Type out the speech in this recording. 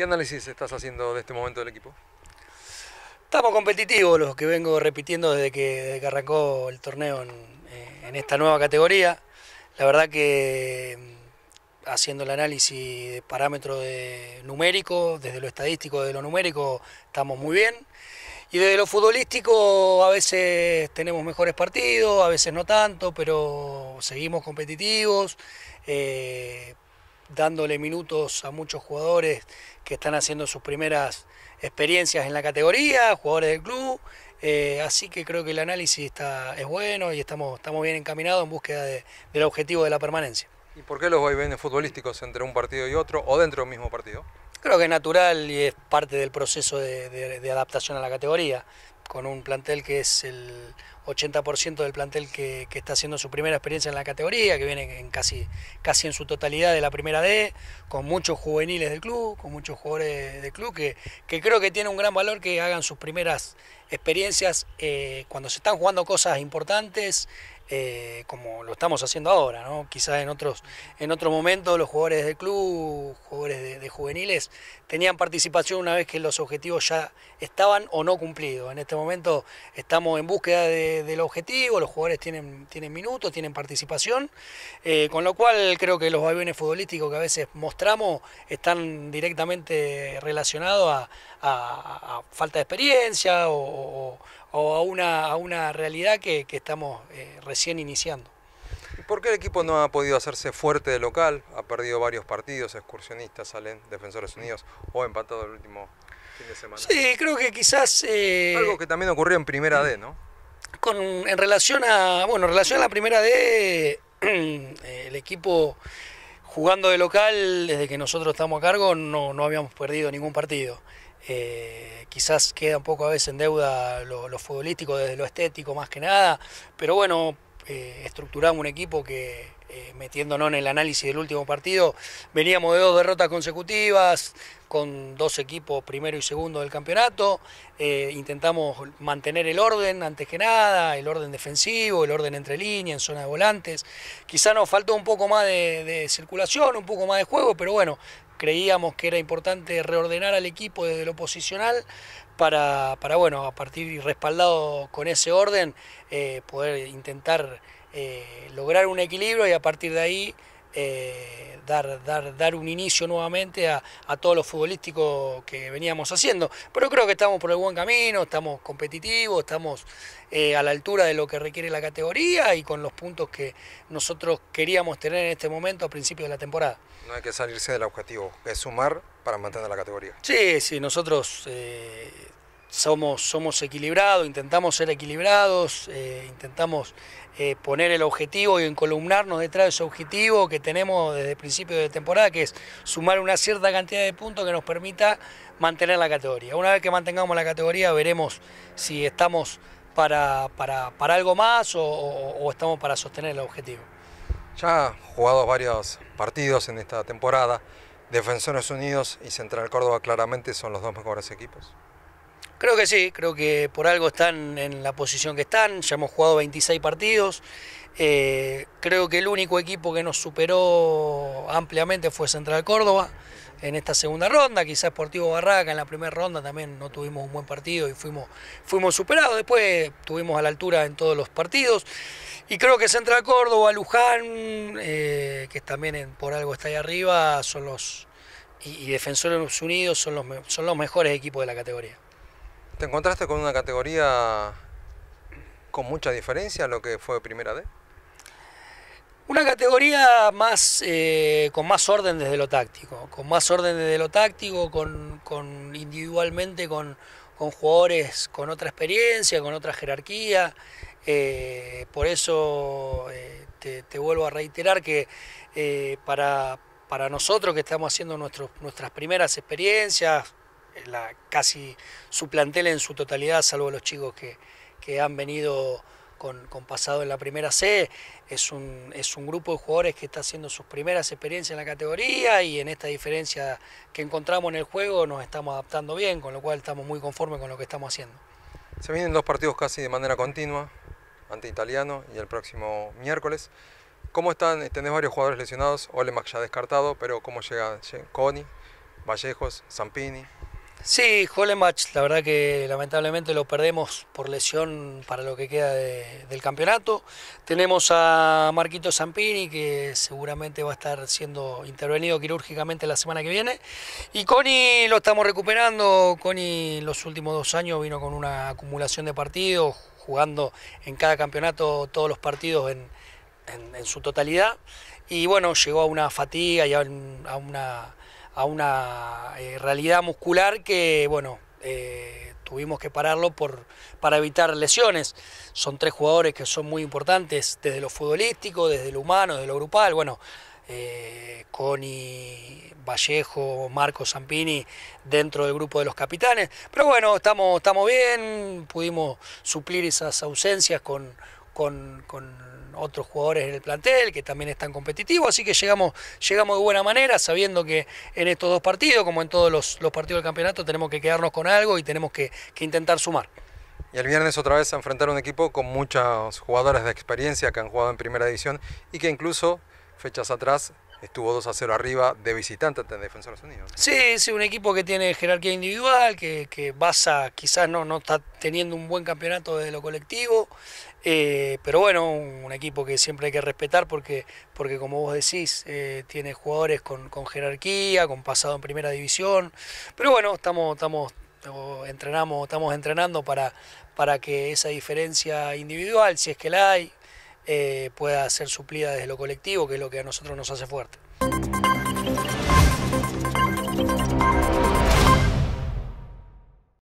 ¿Qué análisis estás haciendo de este momento del equipo? Estamos competitivos, los que vengo repitiendo desde que, arrancó el torneo eh, en, esta nueva categoría. La verdad que mm, haciendo el análisis de parámetros numéricos, desde lo estadístico, desde lo numérico, estamos muy bien. Y desde lo futbolístico a veces tenemos mejores partidos, a veces no tanto, pero seguimos competitivos. Eh, dándole minutos a muchos jugadores que están haciendo sus primeras experiencias en la categoría, jugadores del club. Eh, así que creo que el análisis está, es bueno y estamos, estamos bien encaminados en búsqueda del objetivo de la permanencia. ¿Y por qué los vaivenes futbolísticos entre un partido y otro o dentro del mismo partido? Creo que es natural y es parte del proceso de adaptación a la categoría con un plantel que es el 80% del plantel que, está haciendo su primera experiencia en la categoría, que viene en casi, casi en su totalidad de la primera D, con muchos juveniles del club, con muchos jugadores del club, que, que creo que tiene un gran valor que hagan sus primeras experiencias eh, cuando se están jugando cosas importantes, eh, como lo estamos haciendo ahora, ¿no? Quizás en otros, en momentos los jugadores del club, jugadores de, juveniles, tenían participación una vez que los objetivos ya estaban o no cumplidos. En este momento estamos en búsqueda del objetivo, los jugadores tienen, tienen minutos, tienen participación, eh, con lo cual creo que los aviones futbolísticos que a veces mostramos están directamente relacionados a, falta de experiencia o, a, una, a, una, realidad que, estamos eh, recién iniciando. ¿Por qué el equipo no ha podido hacerse fuerte de local? Ha perdido varios partidos, excursionistas, salen, Defensores Unidos, o empatado el último Sí, creo que quizás... Eh, Algo que también ocurrió en Primera D, ¿no? en relación a, bueno, en relación a la Primera D, el equipo jugando de local, desde que nosotros estamos a cargo, no, habíamos perdido ningún partido. Eh, quizás queda un poco a veces en deuda lo, lo, futbolístico, desde lo estético más que nada, pero bueno, eh, estructuramos un equipo que, eh, metiéndonos en el análisis del último partido, veníamos de dos derrotas consecutivas, con dos equipos primero y segundo del campeonato, eh, intentamos mantener el orden antes que nada, el orden defensivo, el orden entre líneas, en zona de volantes, quizá nos faltó un poco más de, circulación, un poco más de juego, pero bueno, creíamos que era importante reordenar al equipo desde lo posicional para, para bueno, a partir y respaldado con ese orden, eh, poder intentar eh, lograr un equilibrio y a partir de ahí eh, dar, dar, dar un inicio nuevamente a, a, todo lo futbolístico que veníamos haciendo. Pero creo que estamos por el buen camino, estamos competitivos, estamos eh, a la altura de lo que requiere la categoría y con los puntos que nosotros queríamos tener en este momento a principios de la temporada. No hay que salirse del objetivo, es sumar para mantener la categoría. Sí, sí, nosotros somos, equilibrados, intentamos ser equilibrados, eh, intentamos eh, poner el objetivo y encolumnarnos detrás de ese objetivo que tenemos desde el principio de temporada, que es sumar una cierta cantidad de puntos que nos permita mantener la categoría. Una vez que mantengamos la categoría veremos si estamos para, algo más o, o estamos para sostener el objetivo. Ya jugados varios partidos en esta temporada, Defensores Unidos y Central Córdoba claramente son los dos mejores equipos. Creo que sí, creo que por algo están en la posición que están, ya hemos jugado 26 partidos, eh, creo que el único equipo que nos superó ampliamente fue Central Córdoba en esta segunda ronda, quizás Sportivo Barraca en la primera ronda también no tuvimos un buen partido y fuimos, fuimos superados, después tuvimos a la altura en todos los partidos y creo que Central Córdoba, Luján, eh, que también por algo está ahí arriba, son los y, Defensores Unidos son los mejores equipos de la categoría. ¿Te encontraste con una categoría con mucha diferencia a lo que fue Primera D? Una categoría más eh, con más orden desde lo táctico, con más orden desde lo táctico, con, individualmente con, jugadores con otra experiencia, con otra jerarquía. Eh, por eso eh, te, vuelvo a reiterar que para, nosotros que estamos haciendo nuestras primeras experiencias, casi su plantel en su totalidad, salvo los chicos que, han venido con, pasado en la primera C. Es un, es un grupo de jugadores que está haciendo sus primeras experiencias en la categoría y en esta diferencia que encontramos en el juego nos estamos adaptando bien, con lo cual estamos muy conformes con lo que estamos haciendo. Se vienen dos partidos casi de manera continua, ante Italiano y el próximo miércoles. ¿Cómo están? Eh, tenés varios jugadores lesionados, Olemax ya descartado, pero ¿cómo llega Coni, Vallejos, Zampini? Sí, Jolemach, la verdad que lamentablemente lo perdemos por lesión para lo que queda del campeonato. Tenemos a Marquito Zampini, que seguramente va a estar siendo intervenido quirúrgicamente la semana que viene. Y Coni lo estamos recuperando. Coni los últimos dos años vino con una acumulación de partidos, jugando en cada campeonato todos los partidos en, su totalidad. Y bueno, llegó a una fatiga y a una a una eh, realidad muscular que, bueno, eh, tuvimos que pararlo por, para evitar lesiones. Son tres jugadores que son muy importantes desde lo futbolístico, desde lo humano, desde lo grupal. Bueno, eh, Coni, Vallejo, Marco Zampini dentro del grupo de los capitanes. Pero bueno, estamos, estamos bien, pudimos suplir esas ausencias con, con otros jugadores en el plantel que también están competitivos, así que llegamos, llegamos de buena manera, sabiendo que en estos dos partidos, como en todos los, partidos del campeonato, tenemos que quedarnos con algo y tenemos que, intentar sumar. Y el viernes otra vez a enfrentar un equipo con muchos jugadores de experiencia que han jugado en primera edición y que incluso fechas atrás estuvo 2 a 0 arriba de visitante ante Defensores Unidos. Sí, es un equipo que tiene jerarquía individual, que, que quizás no, no está teniendo un buen campeonato desde lo colectivo, eh, pero bueno, un, equipo que siempre hay que respetar porque, porque como vos decís, eh, tiene jugadores con, jerarquía, con pasado en primera división, pero bueno, estamos, estamos, entrenamos, estamos entrenando para, para que esa diferencia individual, si es que la hay, eh, pueda ser suplida desde lo colectivo, que es lo que a nosotros nos hace fuerte.